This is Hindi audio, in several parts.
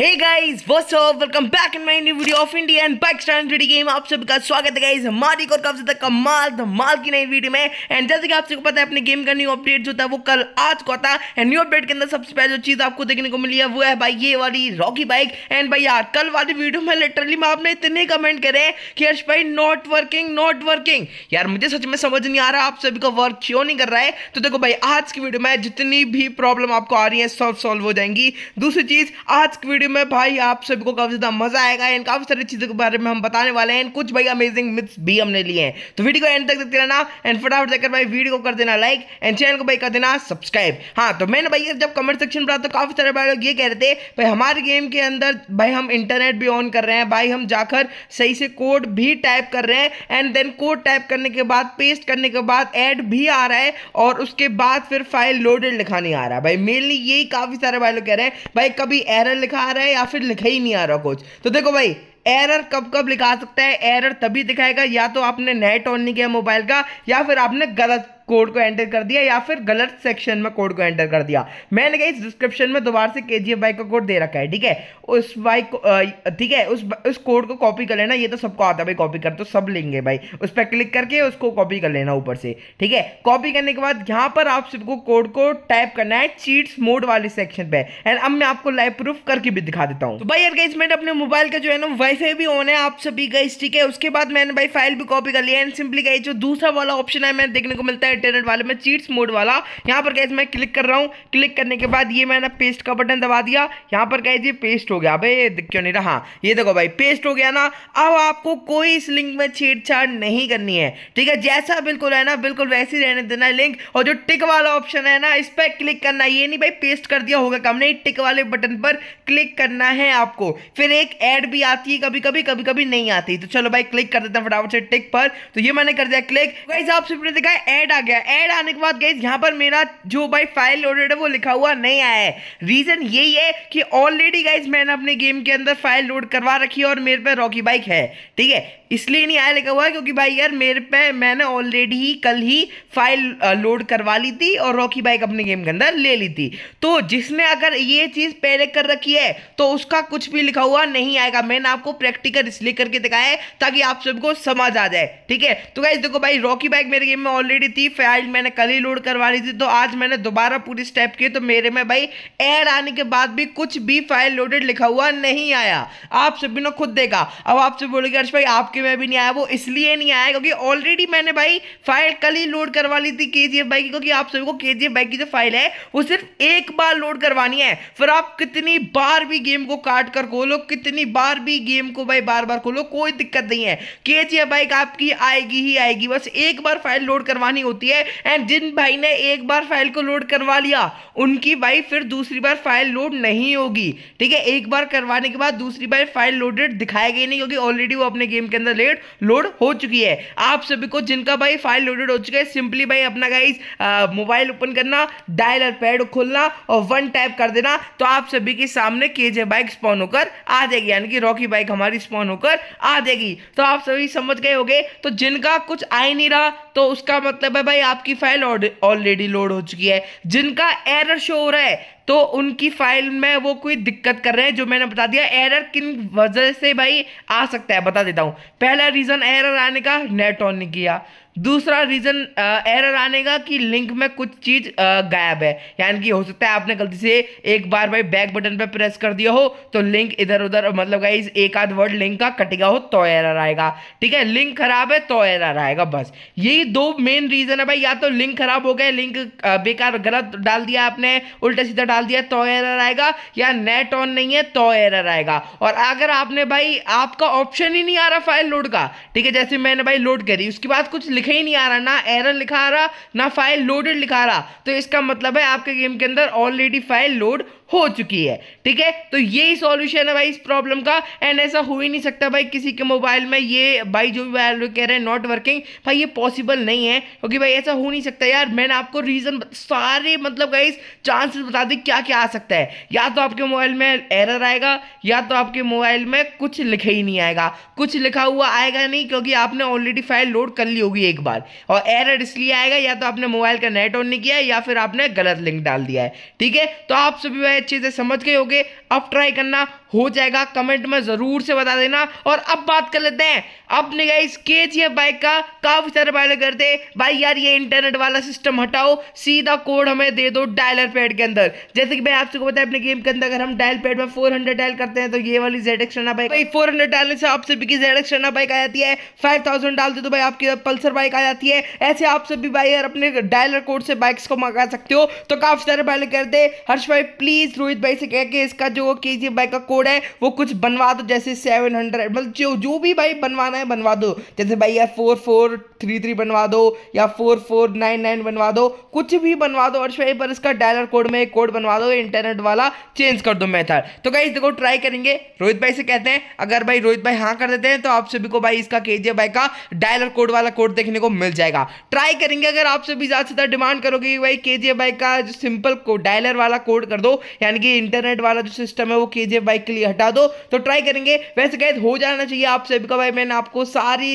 आप सभी का स्वागत है हमारी और कमाल धमाल की नई वीडियो में एंड जैसे कि आप सबको पता है अपने गेम का न्यू अपडेट जो था वो कल आज को था एंड न्यू अपडेट के अंदर सबसे पहले जो चीज आपको देखने को मिली है वो है भाई ये वाली रॉकी बाइक एंड भाई यार कल वाली वीडियो में लिटरली में आपने इतने कमेंट करे कि हर्ष भाई नॉट वर्किंग नॉट वर्किंग यार मुझे सच में समझ नहीं आ रहा आप सभी का वर्क क्यों नहीं कर रहा है तो देखो भाई आज की वीडियो में जितनी भी प्रॉब्लम आपको आ रही है सब सॉल्व हो जाएंगी दूसरी चीज आज की वीडियो में भाई आप सभी को काफ़ी ज़्यादा मज़ा आएगा एंड काफ़ी सारी चीज़ों के बारे में हम बताने वाले हैं कुछ भाई अमेजिंग मिथ्स भी हमने लिए हैं तो वीडियो को एंड तक देखते रहना एंड फटाफट देखकर भाई वीडियो को कर देना लाइक एंड चैनल को भाई कर देना सब्सक्राइब हाँ तो मैंने भाई जब कमेंट सेक्शन पर आता तो काफ़ी सारे भाई लोग ये कह रहे थे भाई हमारे गेम के अंदर भाई हम इंटरनेट भी ऑन कर रहे हैं भाई हम जाकर सही से कोड भी टाइप कर रहे हैं एंड देन कोड टाइप करने के बाद पेस्ट करने के बाद एड भी आ रहा है और उसके बाद फिर फाइल लोडेड लिखा नहीं आ रहा भाई मेनली यही काफ़ी सारे भाई लोग कह रहे हैं भाई कभी एरर लिखा रहा है या फिर लिखा ही नहीं आ रहा कुछ तो देखो भाई एरर कब कब लिखा सकता है एरर तभी दिखाएगा या तो आपने नेट ऑन नहीं किया मोबाइल का या फिर आपने गलत कोड को एंटर कर दिया या फिर गलत सेक्शन में कोड को एंटर कर दिया मैंने कहा इस डिस्क्रिप्शन में दोबारा से के जी बाइक का कोड दे रखा है ठीक है उस बाइक को ठीक है उस उस कोड को कॉपी कर लेना ये तो सबको आता है भाई कॉपी कर तो सब लेंगे भाई उस पर क्लिक करके उसको कॉपी कर लेना ऊपर से ठीक है कॉपी करने के बाद यहाँ पर आप सबको कोड को टाइप करना है चीट्स मोड वाले सेक्शन पर एंड अब मैं आपको लाइव प्रूफ करके भी दिखा देता हूँ तो भाई यार मैंने अपने मोबाइल का जो है ना वाईफाई भी ऑन है आप सभी गई ठीक है उसके बाद मैंने भाई फाइल भी कॉपी कर लिया एंड सिंपली गई जो दूसरा वाला ऑप्शन है मैंने देखने को मिलता है इंटरनेट वाले में चीट्स मोड वाला यहाँ पर गई मैं क्लिक कर रहा हूँ क्लिक करने के बाद ये मैंने पेस्ट का बटन दबा दिया यहाँ पर गई जी पेस्ट हो गया भाई दिख क्यों नहीं रहा ये देखो भाई पेस्ट हो गया ना अब आपको कोई इस लिंक में छेड़छाड़ नहीं करनी है ठीक है जैसा बिल्कुल है ना बिल्कुल वैसे रहने देना है लिंक और जो टिक वाला ऑप्शन है ना इस पर क्लिक करना ये नहीं भाई पेस्ट कर दिया होगा कम नहीं टिक वाले बटन पर क्लिक करना है आपको फिर एक एड भी आती है कभी कभी कभी कभी नहीं आती तो चलो भाई क्लिक कर देते हैं फटाफट से टिक पर तो ये मैंने कर दिया क्लिक गाइज आप सबने देखा एड आ गया एड आने के बाद गई यहाँ पर मेरा जो भाई फाइल लोडेड है वो लिखा हुआ नहीं आया है रीजन यही है कि ऑलरेडी गाइज मैंने अपने गेम के अंदर फाइल लोड करवा रखी है और मेरे पे रॉकी बाइक है ठीक है इसलिए नहीं आया लिखा हुआ है क्योंकि भाई यार मेरे पे मैंने ऑलरेडी ही कल ही फाइल लोड करवा ली थी और रॉकी बाइक अपने गेम के अंदर ले ली थी तो जिसने अगर ये चीज़ पहले कर रखी है तो उसका कुछ भी लिखा हुआ नहीं आएगा मैंने आपको प्रैक्टिकल इसलिए करके दिखाया है ताकि आप सबको समझ आ जाए ठीक है तो गाइज देखो भाई रॉकी बाइक मेरे गेम में ऑलरेडी थी फाइल मैंने कल ही लोड करवा ली थी तो आज मैंने दोबारा पूरी स्टेप की तो मेरे में भाई एड आने के बाद भी कुछ भी फाइल लोडेड लिखा हुआ नहीं आया आप सभी ने खुद देखा अब आप सब बोलोगे अर्ष भाई आपके में भी नहीं आया वो इसलिए नहीं आया क्योंकि ऑलरेडी मैंने भाई फाइल कल ही लोड करवा ली थी के जी बाइक क्योंकि आप सभी को के जी बाइक की जो फाइल है वो सिर्फ एक बार लोड करवानी है फिर आप कितनी बार भी गेम को काट कर खोलो कितनी बार भी गेम गेम को भाई बार बार खोलो कोई दिक्कत नहीं है के जी बाइक आपकी आएगी ही आएगी बस एक बार फाइल लोड करवानी होती है एंड जिन भाई ने एक बार फाइल को लोड करवा लिया उनकी भाई फिर दूसरी बार फाइल लोड नहीं होगी ठीक है एक बार करवाने के बाद दूसरी बार फाइल लोडेड दिखाएगा ही नहीं क्योंकि ऑलरेडी वो अपने गेम के अंदर लेट लोड हो चुकी है आप सभी को जिनका भाई फाइल लोडेड हो चुका है सिंपली भाई अपना गाइज मोबाइल ओपन करना डायलर पैड खोलना और वन टाइप कर देना तो आप सभी के सामने के बाइक स्पॉन होकर आ जाएगी यानी कि रॉकी बाइक हमारी स्पॉन होकर आ जाएगी तो आप सभी समझ गए होगे तो जिनका कुछ आ ही नहीं रहा तो उसका मतलब है भाई आपकी फाइल ऑलरेडी लोड हो चुकी है जिनका एरर शो हो रहा है तो उनकी फाइल में वो कोई दिक्कत कर रहे हैं जो मैंने बता दिया एरर किन वजह से भाई आ सकता है बता देता हूँ पहला रीज़न एरर आने का नेट ऑन नहीं किया दूसरा रीज़न एरर आने का कि लिंक में कुछ चीज़ गायब है यानी कि हो सकता है आपने गलती से एक बार भाई बैक बटन पर प्रेस कर दिया हो तो लिंक इधर उधर मतलब गाइज एक आध वर्ड लिंक का कटेगा हो तो एरर आएगा ठीक है लिंक खराब है तो एरर आएगा बस यही दो मेन रीज़न है भाई या तो लिंक खराब हो गया लिंक बेकार गलत डाल दिया आपने उल्टा सीधा डाल दिया तो एरर आएगा या नेट ऑन नहीं है तो एरर आएगा और अगर आपने भाई आपका ऑप्शन ही नहीं आ रहा फाइल लोड का ठीक है जैसे मैंने भाई लोड करी उसके बाद कुछ दिख ही नहीं आ रहा ना एरर लिखा रहा ना फाइल लोडेड लिखा रहा तो इसका मतलब है आपके गेम के अंदर ऑलरेडी फाइल लोड हो चुकी है ठीक है तो यही सॉल्यूशन है भाई इस प्रॉब्लम का एंड ऐसा हो ही नहीं सकता भाई किसी के मोबाइल में ये भाई जो भी भाई कह रहे हैं नॉट वर्किंग भाई ये पॉसिबल नहीं है क्योंकि भाई ऐसा हो नहीं सकता यार मैंने आपको रीज़न सारे मतलब गाइस चांसेस बता दी क्या क्या आ सकता है या तो आपके मोबाइल में एरर आएगा या तो आपके मोबाइल में कुछ लिखे ही नहीं आएगा कुछ लिखा हुआ आएगा नहीं क्योंकि आपने ऑलरेडी फाइल लोड कर ली होगी एक बार और एरर इसलिए आएगा या तो आपने मोबाइल का नेट ऑन नहीं किया या फिर आपने गलत लिंक डाल दिया है ठीक है तो आप सभी भाई अच्छे से समझ गए होगे अब ट्राई करना हो जाएगा कमेंट में ज़रूर से बता देना और अब बात कर लेते हैं अब ने गाइस के जी एफ बाइक का काफ़ी सारे वायरल करते भाई यार ये इंटरनेट वाला सिस्टम हटाओ सीधा कोड हमें दे दो डायलर पैड के अंदर जैसे कि मैं आप सबको बताया अपने गेम के अंदर अगर हम डायल पैड में फोर डायल करते हैं तो ये वाली जेड एक्सटर्ना बाइक भाई 400 डालने से आप सभी की जेड एक्सटर्ना बाइक आ जाती है फाइव डाल दे तो भाई आपकी पल्सर बाइक आ जाती है ऐसे आप सभी भाई यार अपने डायलर कोड से बाइक्स को मंगा सकते हो तो काफ़ी सारे पहले कर दे हर्ष भाई प्लीज़ प्लीज़ रोहित भाई से कह के इसका जो के बाइक का कोड है वो कुछ बनवा दो जैसे सेवन हंड्रेड मतलब जो जो भी भाई बनवाना है बनवा दो जैसे भाई यार फोर फोर थ्री थ्री बनवा दो या फोर फोर नाइन नाइन बनवा दो कुछ भी बनवा दो अर्श भाई पर इसका डायलर कोड में एक कोड बनवा दो इंटरनेट वाला चेंज कर दो मैथड तो भाई देखो ट्राई करेंगे रोहित भाई से कहते हैं अगर भाई रोहित भाई हाँ कर देते हैं तो आप सभी को भाई इसका के बाइक का डायलर कोड वाला कोड देखने को मिल जाएगा ट्राई करेंगे अगर आप सभी ज़्यादा से ज़्यादा डिमांड करोगे भाई के बाइक का जो सिंपल को डायलर वाला कोड कर दो यानी कि इंटरनेट वाला जो सिस्टम है वो के जी बाइक के लिए हटा दो तो ट्राई करेंगे वैसे गैस हो जाना चाहिए आप सभी का भाई मैंने आपको सारी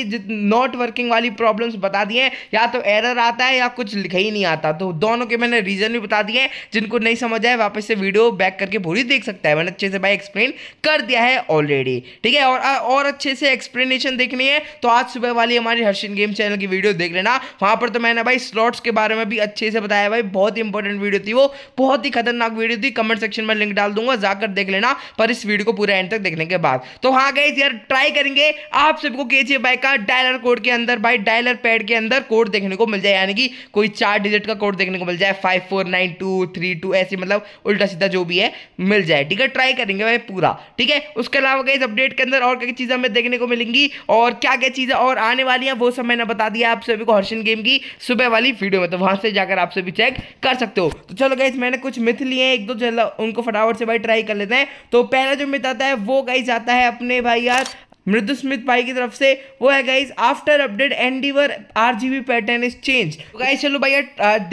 नॉट वर्किंग वाली प्रॉब्लम्स बता दी हैं या तो एरर आता है या कुछ लिखा ही नहीं आता तो दोनों के मैंने रीज़न भी बता दिए हैं जिनको नहीं समझ आए वापस से वीडियो बैक करके पूरी देख सकता है मैंने अच्छे से भाई एक्सप्लेन कर दिया है ऑलरेडी ठीक है और और अच्छे से एक्सप्लेनेशन देखनी है तो आज सुबह वाली हमारी हर्षिन गेम चैनल की वीडियो देख लेना वहां पर तो मैंने भाई स्लॉट्स के बारे में भी अच्छे से बताया भाई बहुत इंपॉर्टेंट वीडियो थी वो बहुत ही खतरनाक वीडियो थी कमेंट सेक्शन में लिंक डाल दूंगा जाकर देख लेना पर इस वीडियो को पूरा एंड तक देखने के बाद तो हाँ गए यार ट्राई करेंगे आप सबको के जी बाई का डायलर कोड के अंदर भाई डायलर पैड के अंदर कोड देखने को मिल जाए यानी कि कोई चार डिजिट का कोड देखने को मिल जाए five four nine two three two ऐसे मतलब उल्टा सीधा जो भी है मिल जाए ठीक है ट्राई करेंगे भाई पूरा ठीक है उसके अलावा गई अपडेट के अंदर और क्या चीज़ें हमें देखने को मिलेंगी और क्या क्या चीज़ें और आने वाली हैं वो सब मैंने बता दिया आप सभी को हर्षन गेम की सुबह वाली वीडियो में तो वहां से जाकर आप सभी चेक कर सकते हो तो चलो गई मैंने कुछ मिथ लिए एक दो मतलब उनको फटाफट से भाई ट्राई कर लेते हैं तो पहला जो मिथ आता है वो गाइज जाता है अपने भाई यार मृदु स्मित भाई की तरफ से वो है guys after update Endeavour R G B pattern is change guys चलो भाई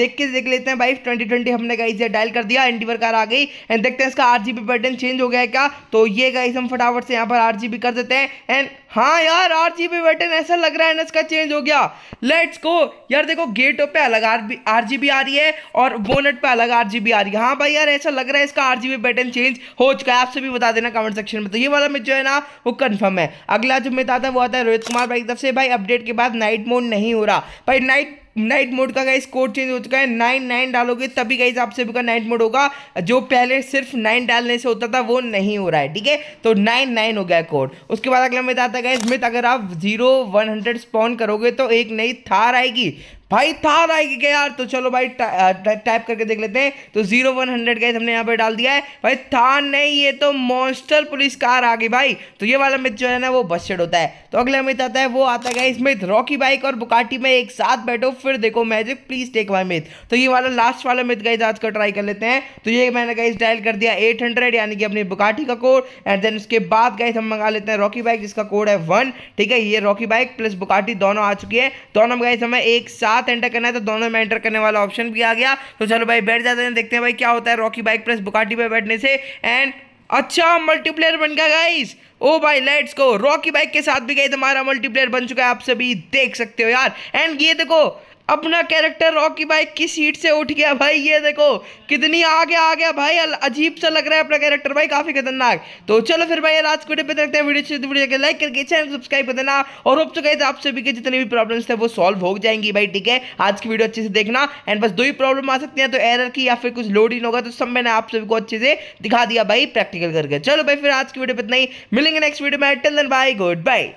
देख के देख लेते हैं भाई 2020 हमने गाइज ये डायल कर दिया एंडीवर कार आ गई एंड देखते हैं इसका R G B pattern change हो गया है क्या तो ये गाइज हम फटाफट से यहाँ पर आर जी बी कर देते हैं एंड हाँ यार आर जी बी बटन ऐसा लग रहा है ना इसका चेंज हो गया लेट्स गो यार देखो गेटों पे अलग आर जी बी आ रही है और बोनट पे अलग आर जी बी आ रही है हाँ भाई यार ऐसा लग रहा है इसका R G B button change हो चुका है आप सभी बता देना कमेंट सेक्शन में तो ये वाला मैच जो है ना वो कन्फर्म है अगला जो मैच आता है वो आता है रोहित कुमार भाई की तरफ से भाई अपडेट के बाद नाइट मोड नहीं हो रहा भाई नाइट नाइट मोड का गाइस कोड चेंज हो चुका है नाइन नाइन डालोगे तभी गाइस आप सभी का नाइट मोड होगा जो पहले सिर्फ नाइन डालने से होता था वो नहीं हो रहा है ठीक है तो नाइन नाइन हो गया कोड उसके बाद अगला मैं बताता है मिथ अगर आप जीरो वन हंड्रेड स्पॉन करोगे तो एक नई थार आएगी भाई थार आएगी क्या यार तो चलो भाई टाइप करके देख लेते हैं तो जीरो वन हंड्रेड गए हमने यहाँ पे डाल दिया है भाई था नहीं ये तो मॉन्स्टर पुलिस कार आ गई भाई तो ये वाला मित्र जो है ना वो बस्टेड होता है तो अगला मित्र आता है वो आता है इस मिथ रॉकी बाइक और बुकाटी में एक साथ बैठो फिर देखो मैजिक प्लीज टेक माई मित्र तो ये वाला लास्ट वाला मित्र गाइज आज का ट्राई कर लेते हैं तो ये मैंने गाइज डायल कर दिया एट यानी कि अपनी बुकाटी का कोड एंड देन उसके बाद गाइज हम मंगा लेते हैं रॉकी बाइक जिसका कोड है वन ठीक है ये रॉकी बाइक प्लस बुकाटी दोनों आ चुकी है दोनों गाइज हमें एक साथ साथ एंटर करना है तो दोनों में एंटर करने वाला ऑप्शन भी आ गया तो चलो भाई बैठ जाते हैं देखते हैं भाई क्या होता है रॉकी बाइक प्लस बुकाटी पर बैठने से एंड अच्छा मल्टीप्लेयर बन गया गाइस ओ भाई लेट्स गो रॉकी बाइक के साथ भी गई हमारा मल्टीप्लेयर बन चुका है आप सभी देख सकते हो यार एंड ये देखो अपना कैरेक्टर रॉकी बाइक की सीट से उठ गया भाई ये देखो कितनी आगे आ गया भाई अजीब सा लग रहा है अपना कैरेक्टर भाई काफी खतरनाक तो चलो फिर भाई आज वीडियो पे देखते हैं वीडियो तो वीडियो के लाइक करके चैनल सब्सक्राइब कर देना और होप तो आप सभी के जितने भी प्रॉब्लम्स थे वो सॉल्व हो जाएंगी भाई ठीक है आज की वीडियो अच्छे से देखना एंड बस दो ही प्रॉब्लम आ सकती है तो एरर की या फिर कुछ लोड इन होगा तो सब मैंने आप सभी को अच्छे से दिखा दिया भाई प्रैक्टिकल करके चलो भाई फिर आज की वीडियो पर नहीं मिलेंगे नेक्स्ट वीडियो में till then bye good bye